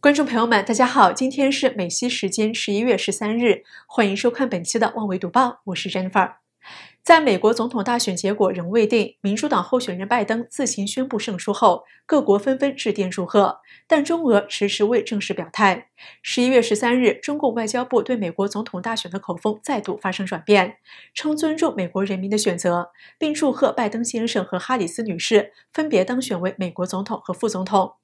观众朋友们，大家好！今天是美西时间十一月十三日，欢迎收看本期的《万维读报》，我是 Jennifer。在美国总统大选结果仍未定，民主党候选人拜登自行宣布胜出后，各国纷纷致电祝贺，但中俄迟迟未正式表态。十一月十三日，中共外交部对美国总统大选的口风再度发生转变，称尊重美国人民的选择，并祝贺拜登先生和哈里斯女士分别当选为美国总统和副总统。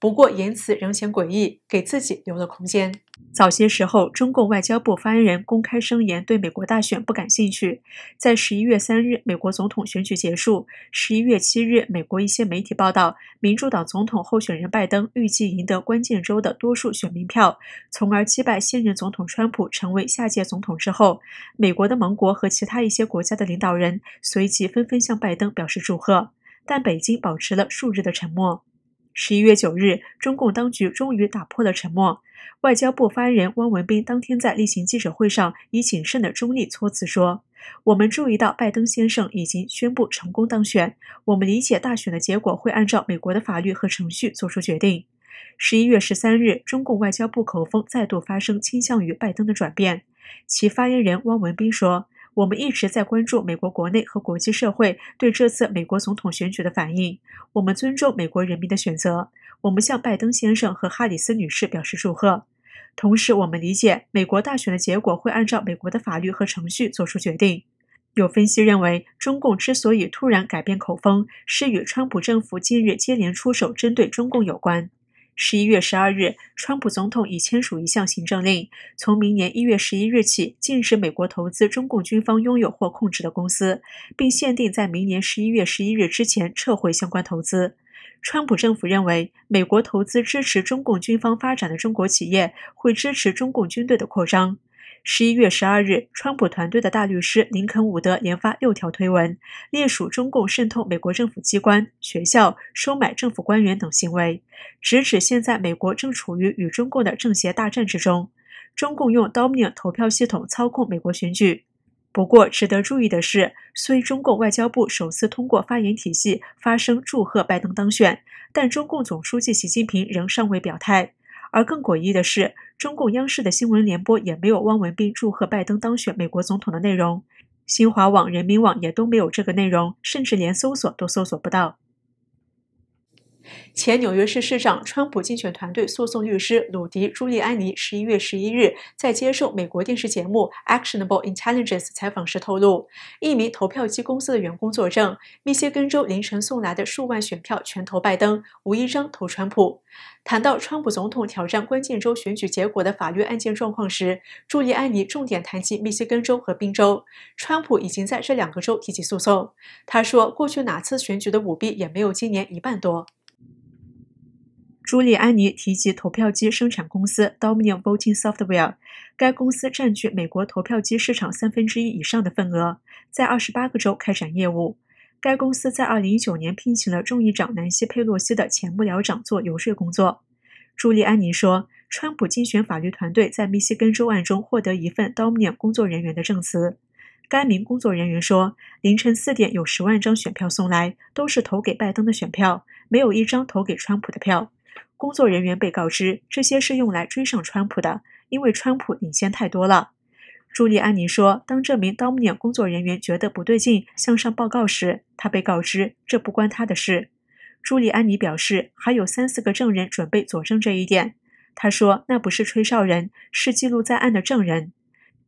不过，言辞仍显诡异，给自己留了空间。早些时候，中共外交部发言人公开声言对美国大选不感兴趣。在十一月三日，美国总统选举结束；十一月七日，美国一些媒体报道，民主党总统候选人拜登预计赢得关键州的多数选民票，从而击败现任总统川普，成为下届总统之后，美国的盟国和其他一些国家的领导人随即纷纷向拜登表示祝贺，但北京保持了数日的沉默。十一月九日，中共当局终于打破了沉默。外交部发言人汪文斌当天在例行记者会上以谨慎的中立措辞说：“我们注意到拜登先生已经宣布成功当选，我们理解大选的结果会按照美国的法律和程序做出决定。”十一月十三日，中共外交部口风再度发生倾向于拜登的转变，其发言人汪文斌说。我们一直在关注美国国内和国际社会对这次美国总统选举的反应。我们尊重美国人民的选择，我们向拜登先生和哈里斯女士表示祝贺。同时，我们理解美国大选的结果会按照美国的法律和程序做出决定。有分析认为，中共之所以突然改变口风，是与川普政府近日接连出手针对中共有关。十一月十二日，川普总统已签署一项行政令，从明年一月十一日起禁止美国投资中共军方拥有或控制的公司，并限定在明年十一月十一日之前撤回相关投资。川普政府认为，美国投资支持中共军方发展的中国企业会支持中共军队的扩张。十一月十二日，川普团队的大律师林肯伍德连发六条推文，列属中共渗透美国政府机关、学校、收买政府官员等行为，直指现在美国正处于与中共的政协大战之中，中共用 Dominion 投票系统操控美国选举。不过，值得注意的是，虽中共外交部首次通过发言体系发声祝贺拜登当选，但中共总书记习近平仍尚未表态。而更诡异的是，中共央视的新闻联播也没有汪文斌祝贺拜登当选美国总统的内容，新华网、人民网也都没有这个内容，甚至连搜索都搜索不到。前纽约市市长、川普竞选团队诉讼律师鲁迪·朱利安尼十一月十一日在接受美国电视节目《Actionable Intelligence》采访时透露，一名投票机公司的员工作证，密歇根州凌晨送来的数万选票全投拜登，无一张投川普。谈到川普总统挑战关键州选举结果的法律案件状况时，朱利安尼重点谈及密歇根州和宾州，川普已经在这两个州提起诉讼。他说，过去哪次选举的舞弊也没有今年一半多。朱莉安妮提及投票机生产公司 Dominion Voting Software，该公司占据美国投票机市场三分之一以上的份额，在二十八个州开展业务。该公司在二零一九年聘请了众议长南希·佩洛西的前幕僚长做游说工作。朱莉安妮说，川普竞选法律团队在密歇根州案中获得一份 Dominion 工作人员的证词。该名工作人员说，凌晨四点有十万张选票送来，都是投给拜登的选票，没有一张投给川普的票。工作人员被告知，这些是用来追上川普的，因为川普领先太多了。朱利安尼说，当这名“导盲”工作人员觉得不对劲，向上报告时，他被告知这不关他的事。朱莉安妮表示，还有三四个证人准备佐证这一点。他说，那不是吹哨人，是记录在案的证人。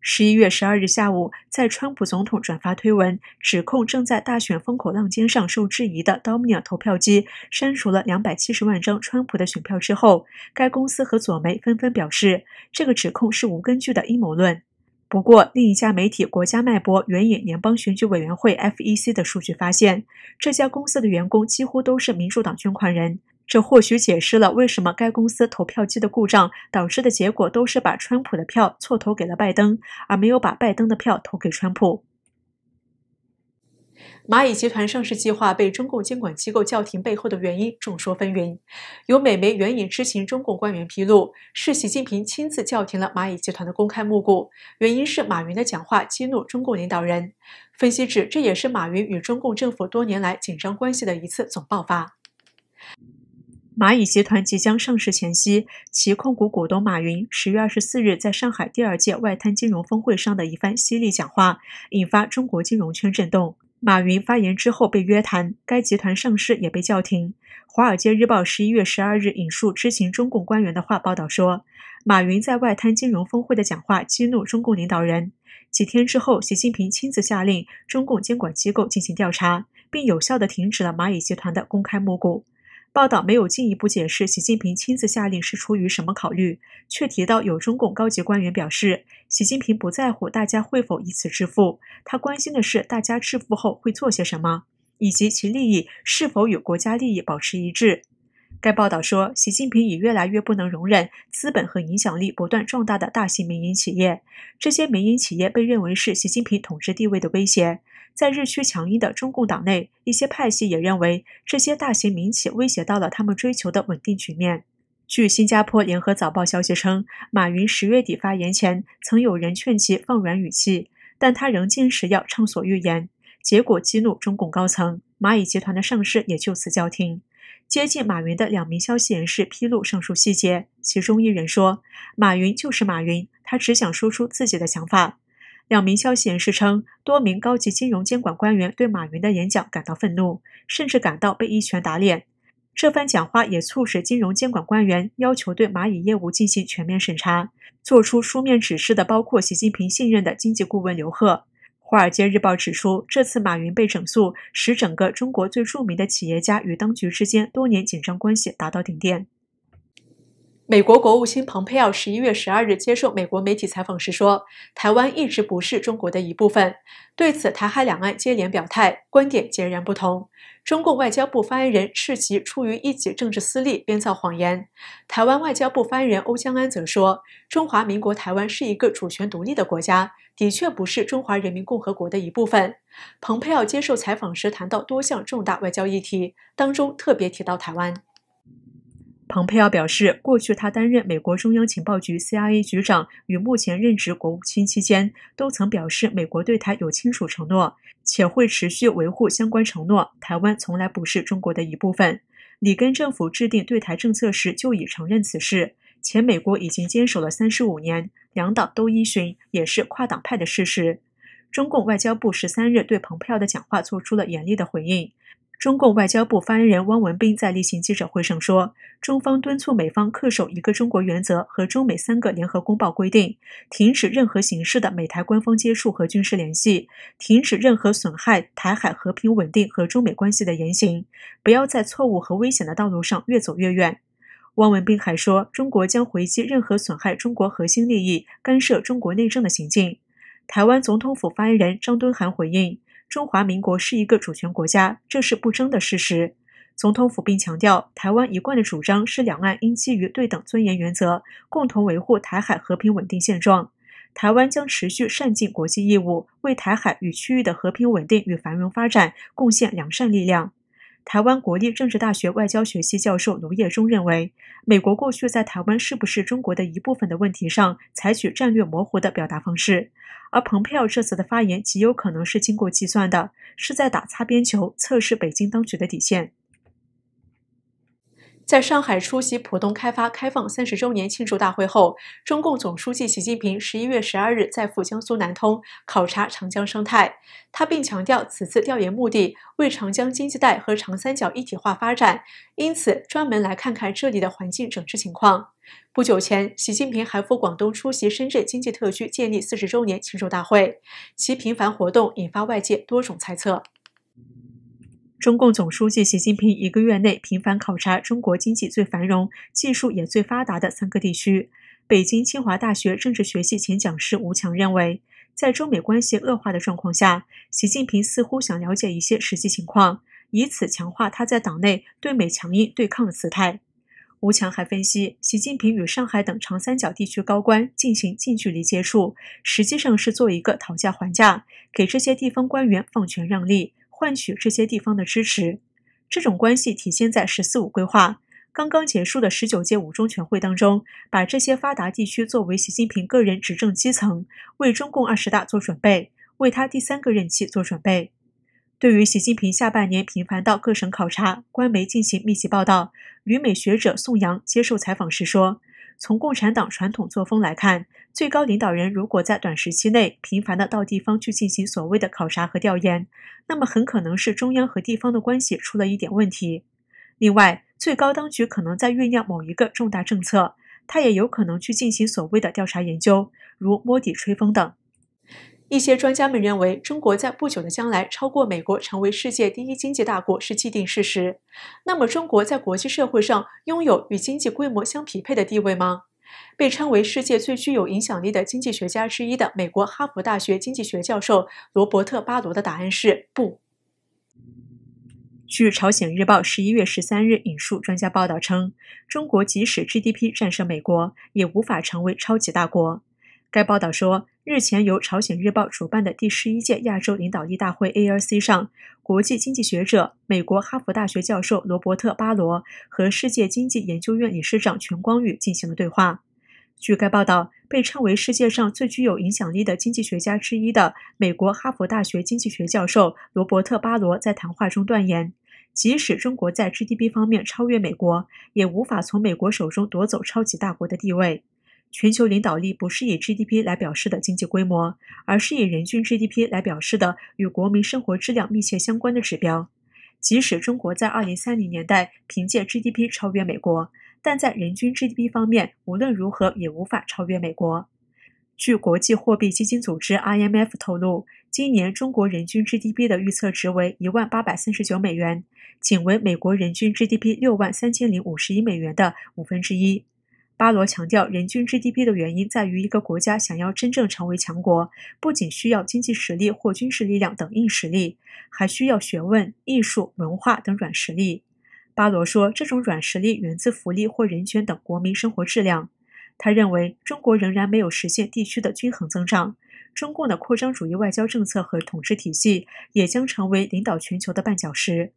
十一月十二日下午，在川普总统转发推文，指控正在大选风口浪尖上受质疑的 d o m i n a o 投票机删除了两百七十万张川普的选票之后，该公司和左媒纷纷表示，这个指控是无根据的阴谋论。不过，另一家媒体《国家脉搏》援引联邦选举委员会 FEC 的数据发现，这家公司的员工几乎都是民主党捐款人。这或许解释了为什么该公司投票机的故障导致的结果都是把川普的票错投给了拜登，而没有把拜登的票投给川普。蚂蚁集团上市计划被中共监管机构叫停背后的原因众说纷纭。有美媒援引知情中共官员披露，是习近平亲自叫停了蚂蚁集团的公开募股，原因是马云的讲话激怒中共领导人。分析指，这也是马云与中共政府多年来紧张关系的一次总爆发。蚂蚁集团即将上市前夕，其控股股东马云十月二十四日在上海第二届外滩金融峰会上的一番犀利讲话，引发中国金融圈震动。马云发言之后被约谈，该集团上市也被叫停。《华尔街日报》十一月十二日引述知情中共官员的话报道说，马云在外滩金融峰会的讲话激怒中共领导人。几天之后，习近平亲自下令中共监管机构进行调查，并有效地停止了蚂蚁集团的公开募股。报道没有进一步解释习近平亲自下令是出于什么考虑，却提到有中共高级官员表示，习近平不在乎大家会否以此致富，他关心的是大家致富后会做些什么，以及其利益是否与国家利益保持一致。该报道说，习近平也越来越不能容忍资本和影响力不断壮大的大型民营企业，这些民营企业被认为是习近平统治地位的威胁。在日趋强硬的中共党内，一些派系也认为这些大型民企威胁到了他们追求的稳定局面。据新加坡联合早报消息称，马云十月底发言前，曾有人劝其放软语气，但他仍坚持要畅所欲言，结果激怒中共高层。蚂蚁集团的上市也就此叫停。接近马云的两名消息人士披露上述细节，其中一人说：“马云就是马云，他只想说出自己的想法。”两名消息人士称，多名高级金融监管官员对马云的演讲感到愤怒，甚至感到被一拳打脸。这番讲话也促使金融监管官员要求对蚂蚁业务进行全面审查。做出书面指示的包括习近平信任的经济顾问刘鹤。《华尔街日报》指出，这次马云被整肃，使整个中国最著名的企业家与当局之间多年紧张关系达到顶点。美国国务卿蓬佩奥十一月十二日接受美国媒体采访时说：“台湾一直不是中国的一部分。”对此，台海两岸接连表态，观点截然不同。中共外交部发言人斥其出于一己政治私利编造谎言，台湾外交部发言人欧江安则说：“中华民国台湾是一个主权独立的国家，的确不是中华人民共和国的一部分。”蓬佩奥接受采访时谈到多项重大外交议题，当中特别提到台湾。蓬佩奥表示，过去他担任美国中央情报局 （CIA） 局长与目前任职国务卿期间，都曾表示美国对台有亲属承诺，且会持续维护相关承诺。台湾从来不是中国的一部分。里根政府制定对台政策时就已承认此事，且美国已经坚守了三十五年，两党都依循，也是跨党派的事实。中共外交部十三日对蓬佩奥的讲话做出了严厉的回应。中共外交部发言人汪文斌在例行记者会上说，中方敦促美方恪守一个中国原则和中美三个联合公报规定，停止任何形式的美台官方接触和军事联系，停止任何损害台海和平稳定和中美关系的言行，不要在错误和危险的道路上越走越远。汪文斌还说，中国将回击任何损害中国核心利益、干涉中国内政的行径。台湾总统府发言人张敦涵回应。中华民国是一个主权国家，这是不争的事实。总统府并强调，台湾一贯的主张是两岸应基于对等尊严原则，共同维护台海和平稳定现状。台湾将持续善尽国际义务，为台海与区域的和平稳定与繁荣发展贡献良善力量。台湾国立政治大学外交学系教授卢业忠认为，美国过去在台湾是不是中国的一部分的问题上，采取战略模糊的表达方式，而蓬佩奥这次的发言极有可能是经过计算的，是在打擦边球，测试北京当局的底线。在上海出席浦东开发开放三十周年庆祝大会后，中共总书记习近平十一月十二日再赴江苏南通考察长江生态。他并强调，此次调研目的为长江经济带和长三角一体化发展，因此专门来看看这里的环境整治情况。不久前，习近平还赴广东出席深圳经济特区建立四十周年庆祝大会，其频繁活动引发外界多种猜测。中共总书记习近平一个月内频繁考察中国经济最繁荣、技术也最发达的三个地区。北京清华大学政治学系前讲师吴强认为，在中美关系恶化的状况下，习近平似乎想了解一些实际情况，以此强化他在党内对美强硬对抗的姿态。吴强还分析，习近平与上海等长三角地区高官进行近距离接触，实际上是做一个讨价还价，给这些地方官员放权让利。换取这些地方的支持，这种关系体现在“十四五”规划刚刚结束的十九届五中全会当中，把这些发达地区作为习近平个人执政基层，为中共二十大做准备，为他第三个任期做准备。对于习近平下半年频繁到各省考察，官媒进行密集报道，旅美学者宋阳接受采访时说。从共产党传统作风来看，最高领导人如果在短时期内频繁的到地方去进行所谓的考察和调研，那么很可能是中央和地方的关系出了一点问题。另外，最高当局可能在酝酿某一个重大政策，他也有可能去进行所谓的调查研究，如摸底、吹风等。一些专家们认为，中国在不久的将来超过美国，成为世界第一经济大国是既定事实。那么，中国在国际社会上拥有与经济规模相匹配的地位吗？被称为世界最具有影响力的经济学家之一的美国哈佛大学经济学教授罗伯特·巴罗的答案是不。据朝鲜日报十一月十三日引述专家报道称，中国即使 GDP 战胜美国，也无法成为超级大国。该报道说。日前，由朝鲜日报主办的第十一届亚洲领导力大会 a r c 上，国际经济学者、美国哈佛大学教授罗伯特·巴罗和世界经济研究院理事长全光宇进行了对话。据该报道，被称为世界上最具有影响力的经济学家之一的美国哈佛大学经济学教授罗伯特·巴罗在谈话中断言，即使中国在 GDP 方面超越美国，也无法从美国手中夺走超级大国的地位。全球领导力不是以 GDP 来表示的经济规模，而是以人均 GDP 来表示的与国民生活质量密切相关的指标。即使中国在2030年代凭借 GDP 超越美国，但在人均 GDP 方面，无论如何也无法超越美国。据国际货币基金组织 （IMF） 透露，今年中国人均 GDP 的预测值为1万839美元，仅为美国人均 GDP6 万3051美元的五分之一。巴罗强调，人均 GDP 的原因在于，一个国家想要真正成为强国，不仅需要经济实力或军事力量等硬实力，还需要学问、艺术、文化等软实力。巴罗说，这种软实力源自福利或人权等国民生活质量。他认为，中国仍然没有实现地区的均衡增长。中共的扩张主义外交政策和统治体系也将成为领导全球的绊脚石。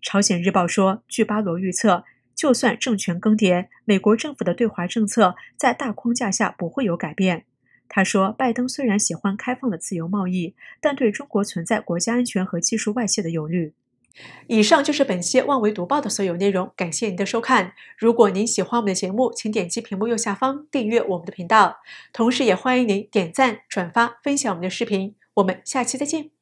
朝鲜日报说，据巴罗预测。就算政权更迭，美国政府的对华政策在大框架下不会有改变。他说，拜登虽然喜欢开放的自由贸易，但对中国存在国家安全和技术外泄的忧虑。以上就是本期万维读报的所有内容，感谢您的收看。如果您喜欢我们的节目，请点击屏幕右下方订阅我们的频道，同时也欢迎您点赞、转发、分享我们的视频。我们下期再见。